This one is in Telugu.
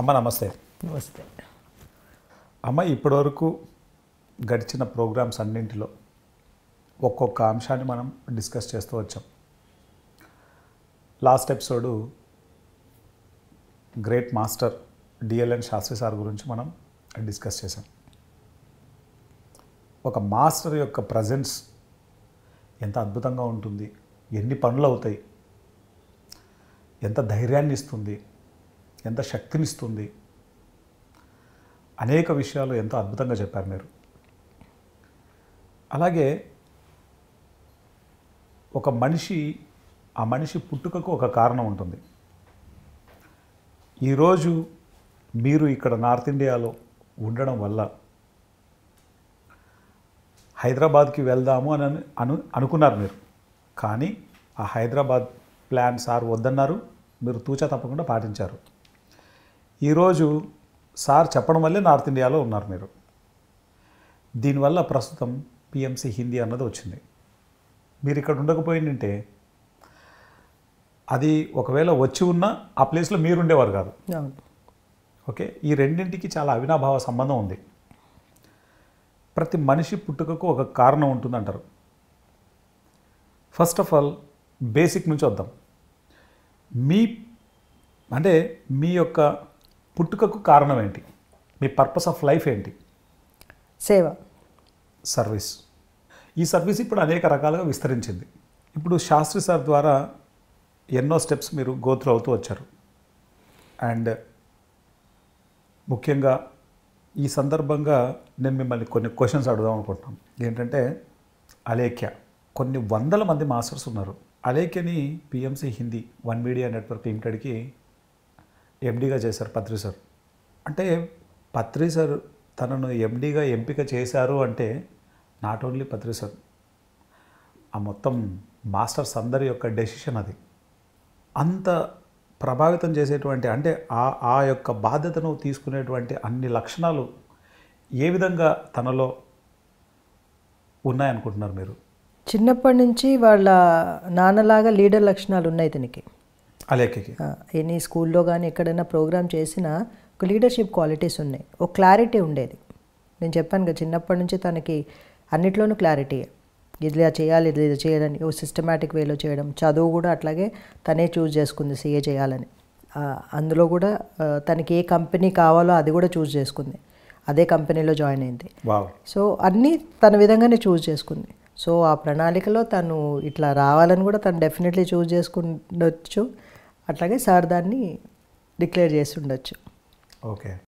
అమ్మ నమస్తే నమస్తే అమ్మ ఇప్పటివరకు గడిచిన ప్రోగ్రామ్స్ అన్నింటిలో ఒక్కొక్క అంశాన్ని మనం డిస్కస్ చేస్తూ వచ్చాం last episode great master DLN Shastri sir గురించి మనం డిస్కస్ చేశాం ఒక మాస్టర్ యొక్క ప్రజెన్స్ ఎంత అద్భుతంగా ఉంటుంది ఎన్ని పనులు అవుతాయి ఎంత ధైర్యాన్ని ఇస్తుంది ఎంత శక్తినిస్తుంది అనేక విషయాలు ఎంతో అద్భుతంగా చెప్పారు మీరు అలాగే ఒక మనిషి ఆ మనిషి పుట్టుకకు ఒక కారణం ఉంటుంది ఈరోజు మీరు ఇక్కడ నార్త్ ఇండియాలో ఉండడం వల్ల హైదరాబాద్కి వెళ్దాము అని అను అనుకున్నారు మీరు కానీ ఆ హైదరాబాద్ ప్లాన్ సార్ వద్దన్నారు మీరు తూచా తప్పకుండా పాటించారు ఈరోజు సార్ చెప్పడం వల్లే నార్త్ ఇండియాలో ఉన్నారు మీరు దీనివల్ల ప్రస్తుతం పిఎంసీ హిందీ అన్నది వచ్చింది మీరు ఇక్కడ ఉండకపోయిందంటే అది ఒకవేళ వచ్చి ఉన్నా ఆ ప్లేస్లో మీరు ఉండేవారు కాదు ఓకే ఈ రెండింటికి చాలా అవినాభావ సంబంధం ఉంది ప్రతి మనిషి పుట్టుకకు ఒక కారణం ఉంటుందంటారు ఫస్ట్ ఆఫ్ ఆల్ బేసిక్ నుంచి వద్దాం మీ అంటే మీ యొక్క పుట్టుకకు కారణం ఏంటి మీ పర్పస్ ఆఫ్ లైఫ్ ఏంటి సేవ సర్వీస్ ఈ సర్వీస్ ఇప్పుడు అనేక రకాలుగా విస్తరించింది ఇప్పుడు శాస్త్రి సార్ ద్వారా ఎన్నో స్టెప్స్ మీరు గోత్ర అవుతూ వచ్చారు అండ్ ముఖ్యంగా ఈ సందర్భంగా నేను మిమ్మల్ని కొన్ని క్వశ్చన్స్ అడుగుదాం అనుకుంటున్నాను ఏంటంటే అలేఖ్య కొన్ని వందల మంది మాస్టర్స్ ఉన్నారు అలేఖ్యని PMC Hindi one media network లిమిటెడ్కి ఎండిగా చేశారు పత్రి సార్ అంటే పత్రి సార్ తనను ఎండిగా ఎంపిక చేశారు అంటే నాట్ ఓన్లీ పత్రి సార్ ఆ మొత్తం మాస్టర్స్ అందరి యొక్క డెసిషన్ అది అంత ప్రభావితం చేసేటువంటి అంటే ఆ ఆ యొక్క బాధ్యతను తీసుకునేటువంటి అన్ని లక్షణాలు ఏ విధంగా తనలో ఉన్నాయనుకుంటున్నారు మీరు చిన్నప్పటి నుంచి వాళ్ళ నాన్నలాగా లీడర్ లక్షణాలు ఉన్నాయి తనకి ఎనీ ఎన్ని స్కూల్లో కానీ ఎక్కడైనా ప్రోగ్రామ్ చేసినా ఒక లీడర్షిప్ క్వాలిటీస్ ఉన్నాయి ఒక క్లారిటీ ఉండేది నేను చెప్పాను కదా చిన్నప్పటి నుంచి తనకి అన్నిట్లోనూ క్లారిటీ ఇలా చేయాలి ఇది చేయాలని ఓ సిస్టమేటిక్ వేలో చేయడం చదువు కూడా అట్లాగే తనే చూస్ చేసుకుంది సీఏ చేయాలని అందులో కూడా తనకి ఏ కంపెనీ కావాలో అది కూడా చూస్ చేసుకుంది అదే కంపెనీలో జాయిన్ అయింది సో అన్నీ తన విధంగానే చూస్ చేసుకుంది సో ఆ ప్రణాళికలో తను ఇట్లా రావాలని కూడా తను డెఫినెట్లీ చూస్ చేసుకుండొచ్చు అట్లాగే సార్ దాన్ని డిక్లేర్ చేసి ఉండొచ్చు ఓకే